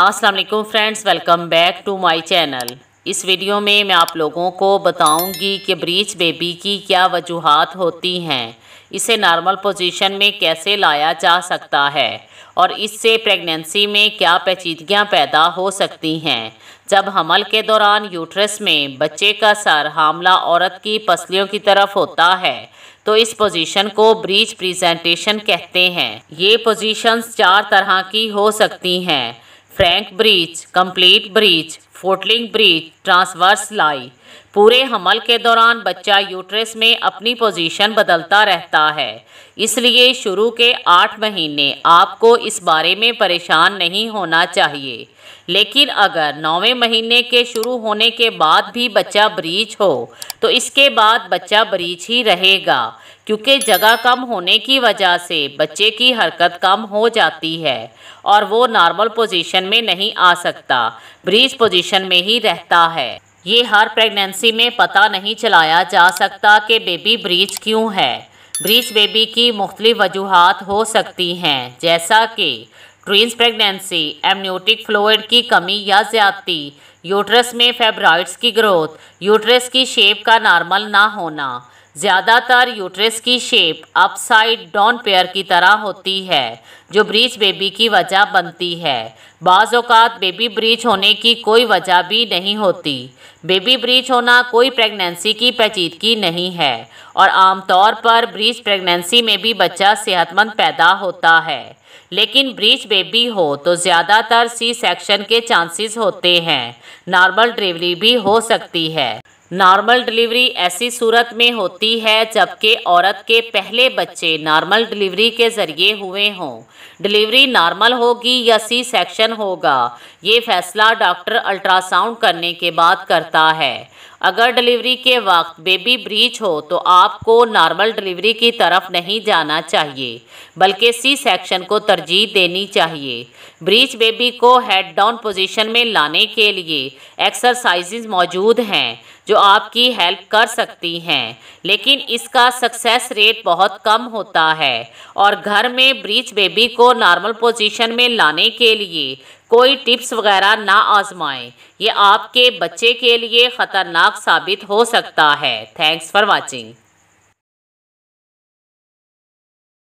अस्सलाम वालेकुम friends welcome back to my channel इस वीडियो में मैं आप लोगों को बताऊंगी कि ब्रीच बेबी की क्या वजूहत होती हैं इसे नॉर्मल पोजीशन में कैसे लाया जा सकता है और इससे प्रेगनेंसी में क्या पेचीदगियां पैदा हो सकती हैं जब हमल के दौरान यूट्रस में बच्चे का सर हामला औरत की पसलियों की तरफ होता है तो इस पोजीशन को ब्रीच प्रेजेंटेशन कहते हैं ये पोजीशंस चार तरह की हो सकती हैं Frank breach, complete breach, footling breech transverse lie पूरे हमल के दौरान बच्चा यूट्रस में अपनी पोजीशन बदलता रहता है इसलिए शुरू के आठ महीने आपको इस बारे में परेशान नहीं होना चाहिए लेकिन अगर नौवें महीने के शुरू होने के बाद भी बच्चा ब्रीच हो तो इसके बाद बच्चा ब्रीच ही रहेगा क्योंकि जगह कम होने की वजह से बच्चे की हरकत कम हो जाती है और वो नॉर्मल पोजीशन में नहीं आ सकता ब्रीच पोजीशन कंडीशन में ही रहता है ये हर प्रेगनेंसी में पता नहीं चलाया जा सकता कि बेबी ब्रीच क्यों है ब्रीच बेबी की मुख्तलि वजूहत हो सकती हैं जैसा कि ट्रीन्स प्रेगनेंसी एमन्यूटिक फ्लोइड की कमी या ज़्यादती यूट्रस में फेब्राइड्स की ग्रोथ यूट्रस की शेप का नॉर्मल ना होना ज़्यादातर यूट्रस की शेप अपसाइड डाउन पेयर की तरह होती है जो ब्रीच बेबी की वजह बनती है बाज़ात बेबी ब्रीच होने की कोई वजह भी नहीं होती बेबी ब्रीच होना कोई प्रेगनेंसी की पेचीदगी नहीं है और आमतौर पर ब्रीच प्रेगनेंसी में भी बच्चा सेहतमंद पैदा होता है लेकिन ब्रीच बेबी हो तो ज़्यादातर सी सेक्शन के चांसेस होते हैं नॉर्मल डिलीवरी भी हो सकती है नॉर्मल डिलीवरी ऐसी सूरत में होती है जबकि औरत के पहले बच्चे नॉर्मल डिलीवरी के ज़रिए हुए हों डिलीवरी नॉर्मल होगी या सी सेक्शन होगा ये फैसला डॉक्टर अल्ट्रासाउंड करने के बाद करता है अगर डिलीवरी के वक्त बेबी ब्रीच हो तो आपको नॉर्मल डिलीवरी की तरफ नहीं जाना चाहिए बल्कि सी सेक्शन को तरजीह देनी चाहिए ब्रीच बेबी को हेड डाउन पोजीशन में लाने के लिए एक्सरसाइजेज मौजूद हैं जो आपकी हेल्प कर सकती हैं लेकिन इसका सक्सेस रेट बहुत कम होता है और घर में ब्रीच बेबी को नॉर्मल पोजीशन में लाने के लिए कोई टिप्स वगैरह ना आजमाएं ये आपके बच्चे के लिए ख़तरनाक साबित हो सकता है थैंक्स फॉर वाचिंग